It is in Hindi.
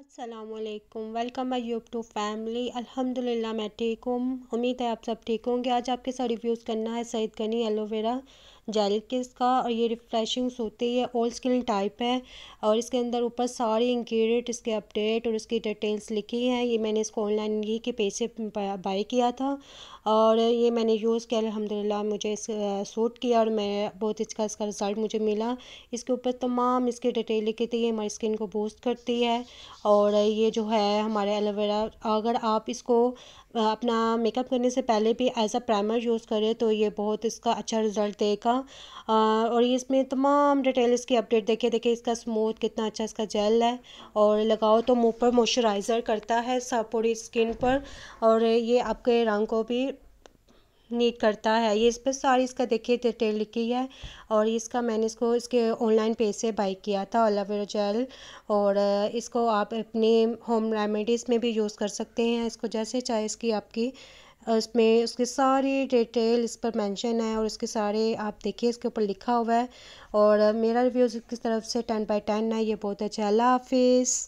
असलकम वेलकम माई यूब टू फैमिली अल्हम्दुलिल्लाह मैं ठीक हूँ उम्मीद है आप सब ठीक होंगे आज आपके साथ रिव्यूज़ करना है सईद गनी एलोवेरा जेल के इसका और ये रिफ्रेशिंग होती है ओल्ड स्किन टाइप है और इसके अंदर ऊपर सारी इंग्रेडिएंट इसके अपडेट और इसकी डिटेल्स लिखी हैं ये मैंने इसको ऑनलाइन ही के पैसे बाई किया था और ये मैंने यूज़ किया अलहमदिल्ला मुझे इस सूट किया और मैं बहुत इसका इसका रिज़ल्ट मुझे मिला इसके ऊपर तमाम इसकी डिटेल लिखी थी ये हमारी स्किन को बूस्ट करती है और ये जो है हमारे एलोवेरा अगर आप इसको अपना मेकअप करने से पहले भी एज अ प्राइमर यूज़ करें तो ये बहुत इसका अच्छा रिज़ल्ट देगा इसका और ये इसमें तमाम डिटेल इसकी अपडेट देखिए देखिए इसका स्मूथ कितना अच्छा इसका जेल है और लगाओ तो मुंह पर मॉइस्चराइज़र करता है सब पूरी स्किन पर और ये आपके रंग को भी नीट करता है ये इस पर सारी इसका देखिए डिटेल लिखी है और इसका मैंने इसको इसके ऑनलाइन पे से बाई किया था एलोवेरा जेल और इसको आप अपने होम रेमेडीज़ में भी यूज़ कर सकते हैं इसको जैसे चाहे इसकी आपकी उसमें उसके सारे डिटेल इस पर मेंशन है और उसके सारे आप देखिए इसके ऊपर लिखा हुआ है और मेरा रिव्यूज़ की तरफ से टेन बाई टेन है ये बहुत अच्छा है अल्लाह हाफिज़